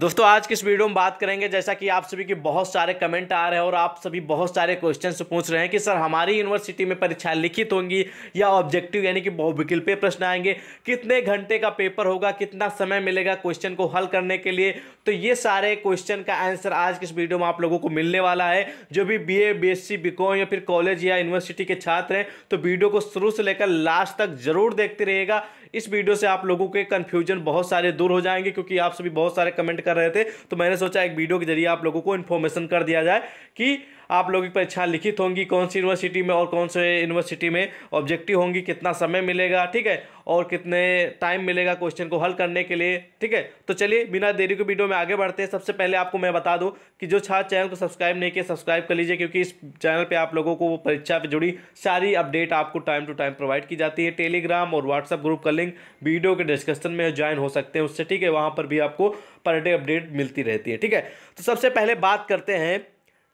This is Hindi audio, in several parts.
दोस्तों आज की इस वीडियो में बात करेंगे जैसा कि आप सभी के बहुत सारे कमेंट आ रहे हैं और आप सभी बहुत सारे क्वेश्चन पूछ रहे हैं कि सर हमारी यूनिवर्सिटी में परीक्षा लिखित होंगी या ऑब्जेक्टिव यानी कि बहुविकल्पीय प्रश्न आएंगे कितने घंटे का पेपर होगा कितना समय मिलेगा क्वेश्चन को हल करने के लिए तो ये सारे क्वेश्चन का आंसर आज के इस वीडियो में आप लोगों को मिलने वाला है जो भी बी ए बी एस या फिर कॉलेज या यूनिवर्सिटी के छात्र हैं तो वीडियो को शुरू से लेकर लास्ट तक जरूर देखते रहिएगा इस वीडियो से आप लोगों के कन्फ्यूजन बहुत सारे दूर हो जाएंगे क्योंकि आप सभी बहुत सारे कमेंट कर रहे थे तो मैंने सोचा एक वीडियो के जरिए आप लोगों को इन्फॉर्मेशन कर दिया जाए कि आप लोगों की परीक्षा लिखित होंगी कौन सी यूनिवर्सिटी में और कौन से यूनिवर्सिटी में ऑब्जेक्टिव होंगी कितना समय मिलेगा ठीक है और कितने टाइम मिलेगा क्वेश्चन को हल करने के लिए ठीक है तो चलिए बिना देरी के वीडियो में आगे बढ़ते हैं सबसे पहले आपको मैं बता दूं कि जो छात्र चैनल को सब्सक्राइब नहीं किया सब्सक्राइब कर लीजिए क्योंकि इस चैनल पे आप लोगों को वो परीक्षा पे जुड़ी सारी अपडेट आपको टाइम टू टाइम प्रोवाइड की जाती है टेलीग्राम और व्हाट्सअप ग्रुप का लिंक वीडियो के डिस्कशन में ज्वाइन हो सकते हैं उससे ठीक है वहाँ पर भी आपको पर डे अपडेट मिलती रहती है ठीक है तो सबसे पहले बात करते हैं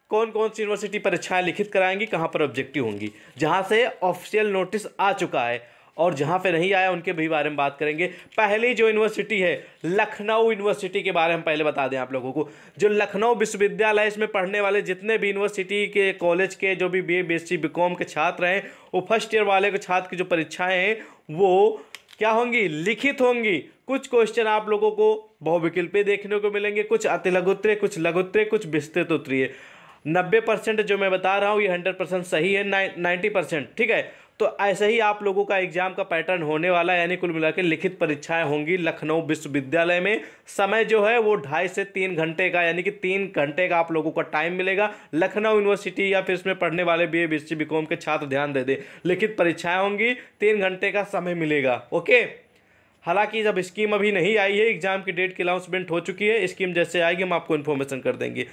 कौन कौन सी यूनिवर्सिटी परीक्षाएं लिखित कराएंगी कहाँ पर ऑब्जेक्टिव होंगी जहाँ से ऑफिशियल नोटिस आ चुका है और जहाँ पे नहीं आया उनके भी बारे में बात करेंगे पहली जो यूनिवर्सिटी है लखनऊ यूनिवर्सिटी के बारे में पहले बता दें आप लोगों को जो लखनऊ विश्वविद्यालय इसमें पढ़ने वाले जितने भी यूनिवर्सिटी के कॉलेज के जो भी B A B S C B com के छात्र हैं वो फर्स्ट ईयर वाले के छात्र की जो परीक्षाएँ हैं वो क्या होंगी लिखित होंगी कुछ क्वेश्चन आप लोगों को बहुविकल्पीय देखने को मिलेंगे कुछ अति लघुत्र कुछ लघुत्तरीय कुछ विस्तृत उत्तरीय नब्बे परसेंट जो मैं बता रहा हूँ ये हंड्रेड परसेंट सही है नाइन्टी परसेंट ठीक है तो ऐसे ही आप लोगों का एग्जाम का पैटर्न होने वाला है यानी कुल मिला के लिखित परीक्षाएं होंगी लखनऊ विश्वविद्यालय में समय जो है वो ढाई से तीन घंटे का यानी कि तीन घंटे का आप लोगों का टाइम मिलेगा लखनऊ यूनिवर्सिटी या फिर इसमें पढ़ने वाले B A B C B com के छात्र ध्यान दे दें लिखित परीक्षाएं होंगी तीन घंटे का समय मिलेगा ओके हालांकि जब स्कीम अभी नहीं आई है एग्ज़ाम की डेट की अनाउंसमेंट हो चुकी है स्कीम जैसे आएगी हम आपको इन्फॉर्मेशन कर देंगे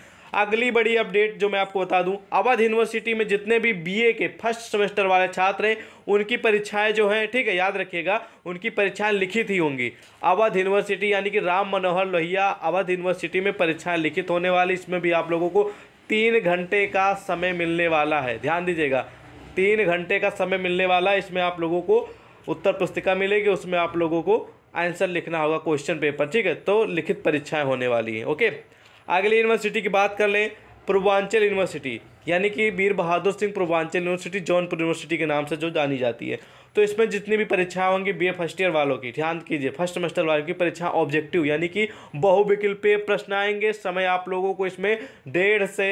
अगली बड़ी अपडेट जो मैं आपको बता दूं अवध यूनिवर्सिटी में जितने भी बीए के फर्स्ट सेमेस्टर वाले छात्र हैं उनकी परीक्षाएं जो हैं ठीक है याद रखिएगा उनकी परीक्षाएं लिखित ही होंगी अवध यूनिवर्सिटी यानी कि राम मनोहर लोहिया अवध यूनिवर्सिटी में परीक्षाएं लिखित होने वाली इसमें भी आप लोगों को तीन घंटे का समय मिलने वाला है ध्यान दीजिएगा तीन घंटे का समय मिलने वाला है इसमें आप लोगों को उत्तर पुस्तिका मिलेगी उसमें आप लोगों को आंसर लिखना होगा क्वेश्चन पेपर ठीक है तो लिखित परीक्षाएं होने वाली हैं ओके अगली यूनिवर्सिटी की बात कर लें पूर्वांचल यूनिवर्सिटी यानी कि वीर बहादुर सिंह पूर्वांचल यूनिवर्सिटी जौनपुर यूनिवर्सिटी के नाम से जो जानी जाती है तो इसमें जितनी भी परीक्षाएं होंगी बीए फर्स्ट ईयर वालों की ध्यान कीजिए फर्स्ट सेमेस्टर वालों की परीक्षा ऑब्जेक्टिव यानी कि बहुविकल्पीय प्रश्न आएंगे समय आप लोगों को इसमें डेढ़ से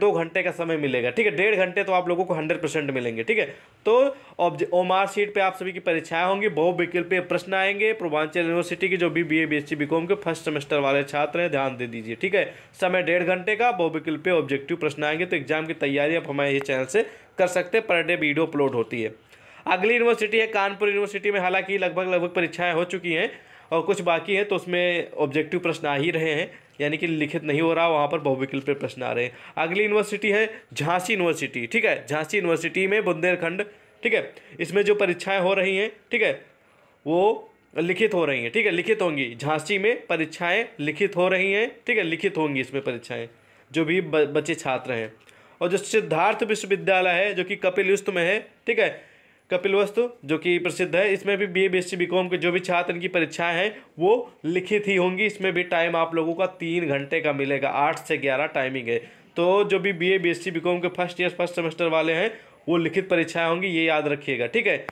दो घंटे का समय मिलेगा ठीक है डेढ़ घंटे तो आप लोगों को हंड्रेड परसेंट मिलेंगे ठीक है तो ओमार सीट पे आप सभी की परीक्षाएं होंगी बहुविकल्पीय प्रश्न आएंगे पूर्वांचल यूनिवर्सिटी के जो भी B A B S C B com के फर्स्ट सेमेस्टर वाले छात्र हैं ध्यान दे दीजिए ठीक है समय डेढ़ घंटे का बहुविकल्पीय ऑब्जेक्टिव प्रश्न आएंगे तो एग्जाम की तैयारी आप हमारे ये चैनल से कर सकते हैं पर डे वीडियो अपलोड होती है अगली यूनिवर्सिटी है कानपुर यूनिवर्सिटी में हालांकि लगभग लगभग परीक्षाएं हो चुकी हैं और कुछ बाकी हैं तो उसमें ऑब्जेक्टिव प्रश्न आ ही रहे हैं यानी कि लिखित नहीं हो रहा वहाँ पर बहुविकल्प प्रश्न आ रहे हैं अगली यूनिवर्सिटी है झांसी यूनिवर्सिटी ठीक है झांसी यूनिवर्सिटी में बुंदेलखंड ठीक है इसमें जो परीक्षाएँ हो रही हैं ठीक है वो लिखित हो रही हैं ठीक है लिखित होंगी झांसी में परीक्षाएं लिखित हो रही हैं ठीक है लिखित होंगी इसमें परीक्षाएँ जो भी बच्चे छात्र हैं और जो सिद्धार्थ विश्वविद्यालय है जो कि कपिल युस्त में है ठीक है कपिलवस्तु जो कि प्रसिद्ध है इसमें भी बी ए बी एस के जो भी छात्र इनकी परीक्षाएं हैं वो लिखित ही होंगी इसमें भी टाइम आप लोगों का तीन घंटे का मिलेगा आठ से ग्यारह टाइमिंग है तो जो भी बी ए बी एस के फर्स्ट ईयर फर्स्ट सेमेस्टर वाले हैं वो लिखित परीक्षाएँ होंगी ये याद रखिएगा ठीक है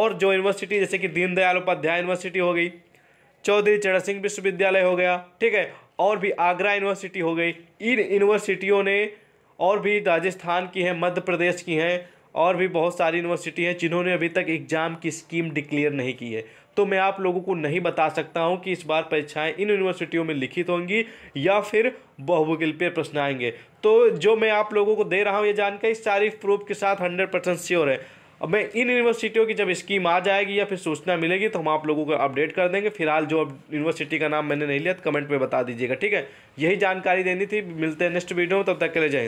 और जो यूनिवर्सिटी जैसे कि दीनदयाल उपाध्याय यूनिवर्सिटी हो गई चौधरी चरण सिंह विश्वविद्यालय हो गया ठीक है और भी आगरा यूनिवर्सिटी हो गई इन यूनिवर्सिटियों ने और भी राजस्थान की हैं मध्य प्रदेश की हैं और भी बहुत सारी यूनिवर्सिटी हैं जिन्होंने अभी तक एग्ज़ाम की स्कीम डिक्लेयर नहीं की है तो मैं आप लोगों को नहीं बता सकता हूं कि इस बार परीक्षाएं इन यूनिवर्सिटियों में लिखित होंगी या फिर बहुविकल्पीय प्रश्न आएंगे तो जो मैं आप लोगों को दे रहा हूं ये जानकारी सारी प्रूफ के साथ हंड्रेड परसेंट श्योर है अब मैं इन यूनिवर्सिटियों की जब स्कीम आ जाएगी या फिर सूचना मिलेगी तो हम आप लोगों को अपडेट कर देंगे फिलहाल जो यूनिवर्सिटी का नाम मैंने नहीं लिया तो कमेंट में बता दीजिएगा ठीक है यही जानकारी देनी थी मिलते हैं नेक्स्ट वीडियो में तब तक के लिए